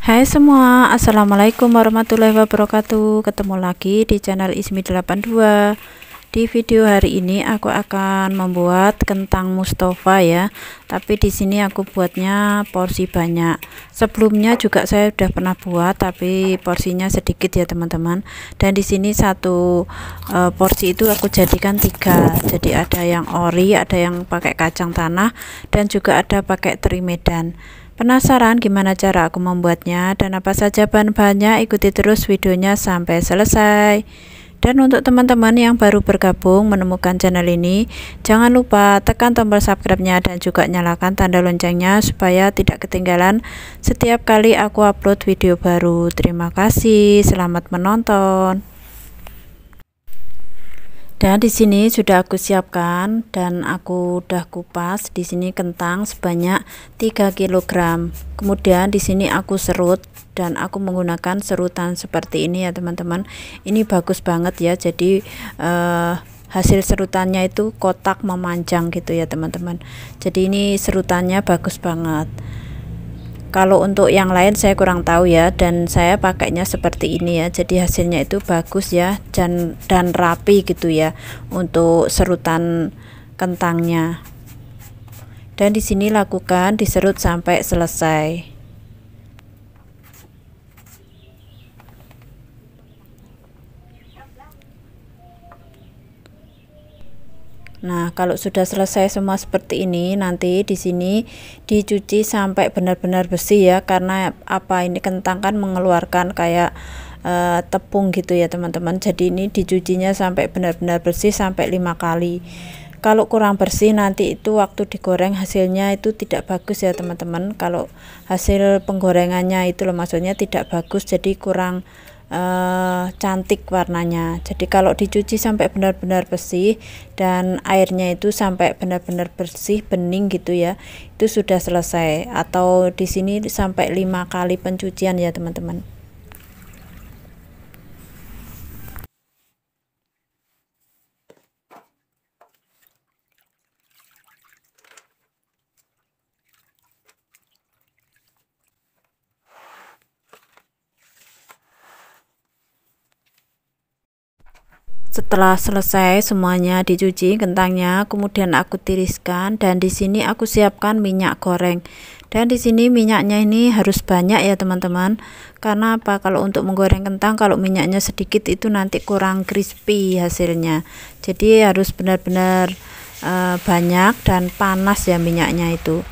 Hai semua, Assalamualaikum warahmatullahi wabarakatuh Ketemu lagi di channel Ismi 82 Di video hari ini aku akan membuat kentang Mustafa ya Tapi di sini aku buatnya porsi banyak Sebelumnya juga saya sudah pernah buat Tapi porsinya sedikit ya teman-teman Dan di sini satu e, porsi itu aku jadikan tiga Jadi ada yang ori, ada yang pakai kacang tanah Dan juga ada pakai teri medan Penasaran gimana cara aku membuatnya dan apa saja bahan-bahannya? Ikuti terus videonya sampai selesai. Dan untuk teman-teman yang baru bergabung menemukan channel ini, jangan lupa tekan tombol subscribe-nya dan juga nyalakan tanda loncengnya supaya tidak ketinggalan setiap kali aku upload video baru. Terima kasih, selamat menonton. Dan di sini sudah aku siapkan dan aku udah kupas di sini kentang sebanyak 3 kg. Kemudian di sini aku serut dan aku menggunakan serutan seperti ini ya teman-teman. Ini bagus banget ya. Jadi eh, hasil serutannya itu kotak memanjang gitu ya teman-teman. Jadi ini serutannya bagus banget kalau untuk yang lain saya kurang tahu ya dan saya pakainya seperti ini ya jadi hasilnya itu bagus ya dan dan rapi gitu ya untuk serutan kentangnya dan di sini lakukan diserut sampai selesai Nah, kalau sudah selesai semua seperti ini, nanti di sini dicuci sampai benar-benar bersih ya, karena apa ini kentang kan mengeluarkan kayak uh, tepung gitu ya, teman-teman. Jadi ini dicucinya sampai benar-benar bersih sampai lima kali. Kalau kurang bersih nanti itu waktu digoreng hasilnya itu tidak bagus ya, teman-teman. Kalau hasil penggorengannya itu loh maksudnya tidak bagus, jadi kurang uh, cantik warnanya. Jadi kalau dicuci sampai benar-benar bersih dan airnya itu sampai benar-benar bersih bening gitu ya, itu sudah selesai. Atau di sini sampai lima kali pencucian ya teman-teman. setelah selesai semuanya dicuci kentangnya kemudian aku tiriskan dan di sini aku siapkan minyak goreng dan di sini minyaknya ini harus banyak ya teman-teman karena apa kalau untuk menggoreng kentang kalau minyaknya sedikit itu nanti kurang crispy hasilnya jadi harus benar-benar e, banyak dan panas ya minyaknya itu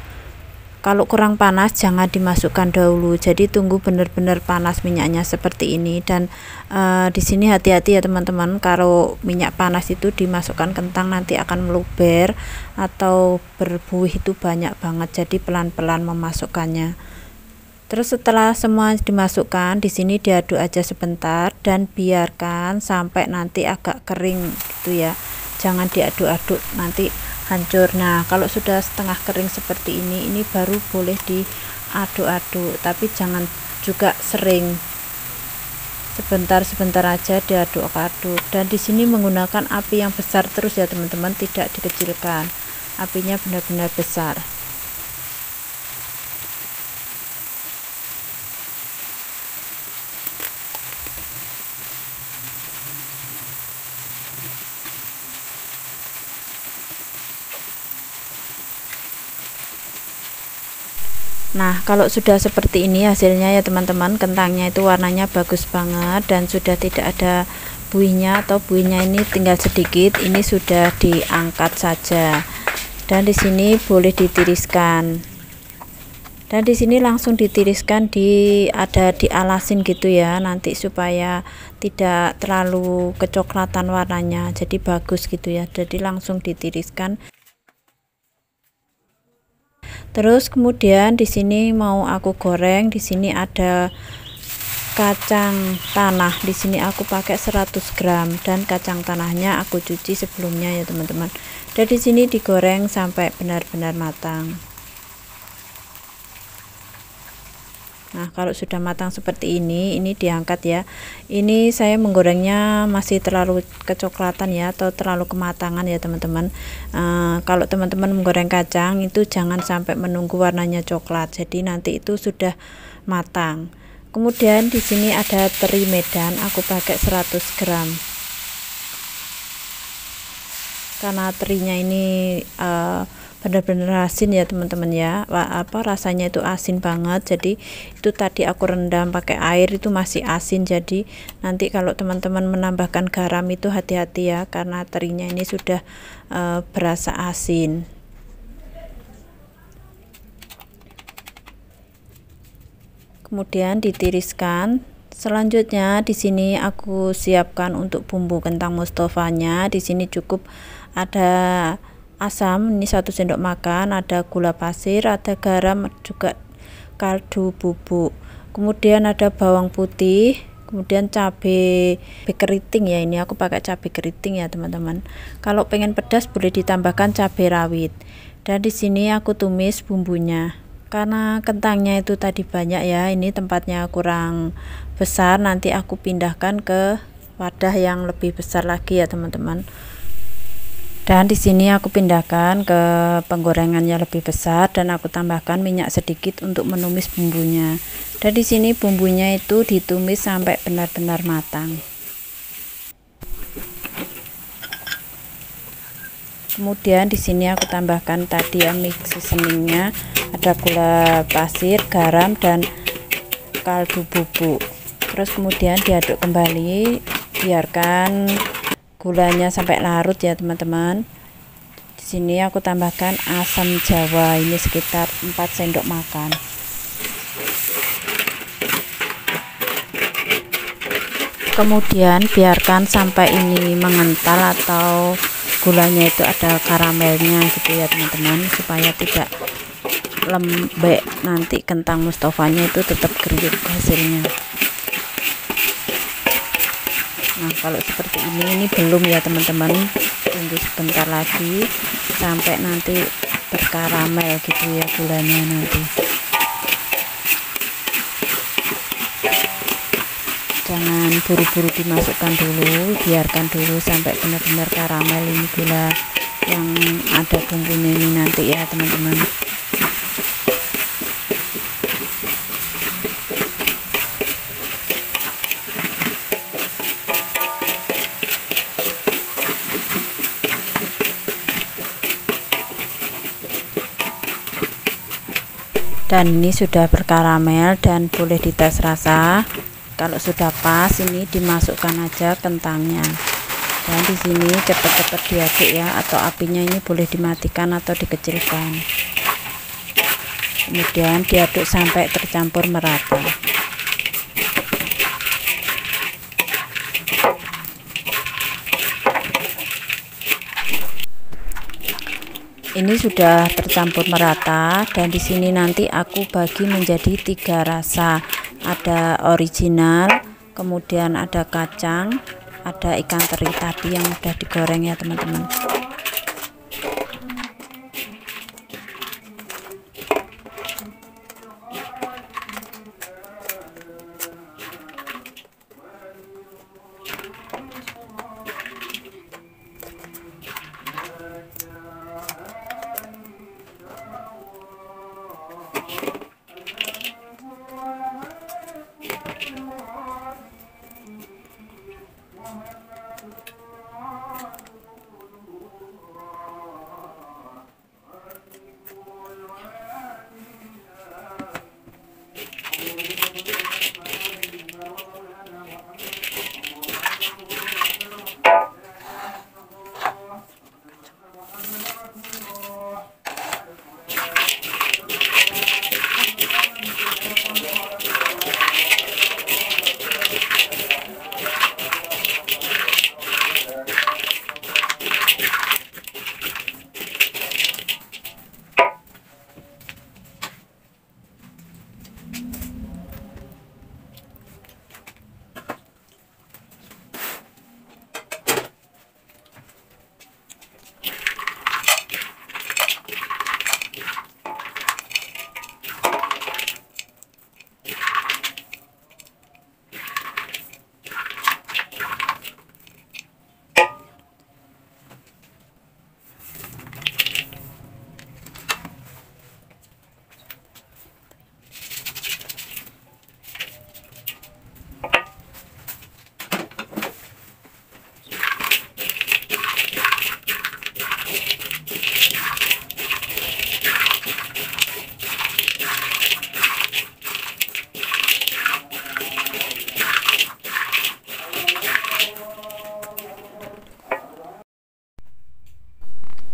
kalau kurang panas jangan dimasukkan dahulu jadi tunggu benar-benar panas minyaknya seperti ini dan uh, di sini hati-hati ya teman-teman kalau minyak panas itu dimasukkan kentang nanti akan meluber atau berbuih itu banyak banget jadi pelan-pelan memasukkannya terus setelah semua dimasukkan di sini diaduk aja sebentar dan biarkan sampai nanti agak kering gitu ya jangan diaduk-aduk nanti hancur nah kalau sudah setengah kering seperti ini ini baru boleh diaduk-aduk tapi jangan juga sering sebentar-sebentar aja diaduk-aduk dan di sini menggunakan api yang besar terus ya teman-teman tidak dikecilkan apinya benar-benar besar Nah kalau sudah seperti ini hasilnya ya teman-teman kentangnya itu warnanya bagus banget dan sudah tidak ada buihnya atau buihnya ini tinggal sedikit ini sudah diangkat saja dan di sini boleh ditiriskan dan di sini langsung ditiriskan di ada dialasin gitu ya nanti supaya tidak terlalu kecoklatan warnanya jadi bagus gitu ya jadi langsung ditiriskan terus kemudian di sini mau aku goreng di sini ada kacang tanah di sini aku pakai 100 gram dan kacang tanahnya aku cuci sebelumnya ya teman-teman dan di sini digoreng sampai benar-benar matang Nah, kalau sudah matang seperti ini, ini diangkat ya. Ini saya menggorengnya masih terlalu kecoklatan ya, atau terlalu kematangan ya, teman-teman. Uh, kalau teman-teman menggoreng kacang, itu jangan sampai menunggu warnanya coklat, jadi nanti itu sudah matang. Kemudian di sini ada teri medan, aku pakai 100 gram. Karena terinya ini... Uh, benar-benar asin ya teman-teman ya apa rasanya itu asin banget jadi itu tadi aku rendam pakai air itu masih asin jadi nanti kalau teman-teman menambahkan garam itu hati-hati ya karena terinya ini sudah e, berasa asin kemudian ditiriskan selanjutnya di sini aku siapkan untuk bumbu kentang mustofanya di sini cukup ada asam ini satu sendok makan ada gula pasir ada garam juga kaldu bubuk kemudian ada bawang putih kemudian cabai, cabai keriting ya ini aku pakai cabai keriting ya teman-teman kalau pengen pedas boleh ditambahkan cabai rawit dan di sini aku tumis bumbunya karena kentangnya itu tadi banyak ya ini tempatnya kurang besar nanti aku pindahkan ke wadah yang lebih besar lagi ya teman-teman dan di sini aku pindahkan ke penggorengannya lebih besar dan aku tambahkan minyak sedikit untuk menumis bumbunya dan di sini bumbunya itu ditumis sampai benar-benar matang kemudian di sini aku tambahkan tadi yang mix seasoningnya ada gula pasir garam dan kaldu bubuk terus kemudian diaduk kembali biarkan gulanya sampai larut ya teman-teman di sini aku tambahkan asam jawa ini sekitar 4 sendok makan kemudian biarkan sampai ini mengental atau gulanya itu ada karamelnya gitu ya teman-teman supaya tidak lembek nanti kentang mustofanya itu tetap kriuk hasilnya nah kalau seperti ini ini belum ya teman-teman tunggu sebentar lagi sampai nanti berkaramel gitu ya gulanya nanti jangan buru-buru dimasukkan dulu biarkan dulu sampai benar-benar karamel ini gula yang ada bumbunya ini nanti ya teman-teman dan ini sudah berkaramel dan boleh dites rasa kalau sudah pas ini dimasukkan aja kentangnya dan di sini cepat-cepat diaduk ya atau apinya ini boleh dimatikan atau dikecilkan kemudian diaduk sampai tercampur merata ini sudah tercampur merata dan di sini nanti aku bagi menjadi tiga rasa ada original kemudian ada kacang ada ikan teri tadi yang sudah digoreng ya teman-teman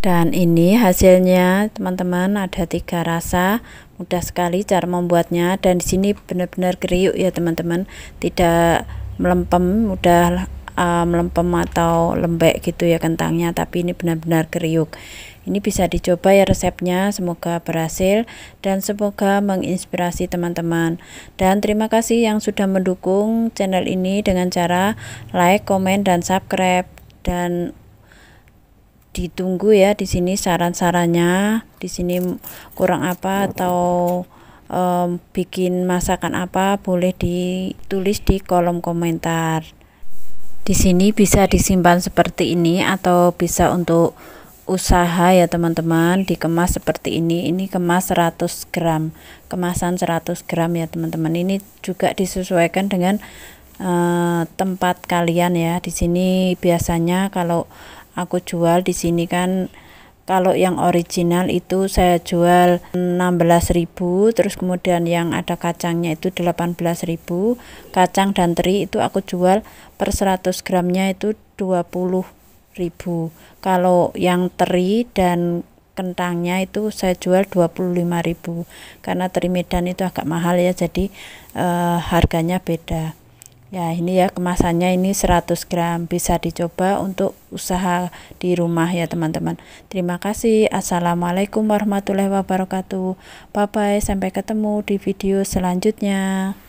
dan ini hasilnya teman-teman ada tiga rasa mudah sekali cara membuatnya dan di sini benar-benar kriuk ya teman-teman tidak melempem mudah uh, melempem atau lembek gitu ya kentangnya tapi ini benar-benar kriuk ini bisa dicoba ya resepnya semoga berhasil dan semoga menginspirasi teman-teman dan terima kasih yang sudah mendukung channel ini dengan cara like, komen, dan subscribe dan ditunggu ya di sini saran-sarannya di sini kurang apa atau um, bikin masakan apa boleh ditulis di kolom komentar di sini bisa disimpan seperti ini atau bisa untuk usaha ya teman-teman dikemas seperti ini ini kemas 100 gram kemasan 100 gram ya teman-teman ini juga disesuaikan dengan uh, tempat kalian ya di sini biasanya kalau aku jual di sini kan kalau yang original itu saya jual 16.000 terus kemudian yang ada kacangnya itu 18.000 kacang dan teri itu aku jual per 100 gramnya itu 20.000 kalau yang teri dan kentangnya itu saya jual 25.000 karena teri medan itu agak mahal ya jadi uh, harganya beda ya ini ya kemasannya ini 100 gram bisa dicoba untuk usaha di rumah ya teman-teman terima kasih assalamualaikum warahmatullahi wabarakatuh bye bye sampai ketemu di video selanjutnya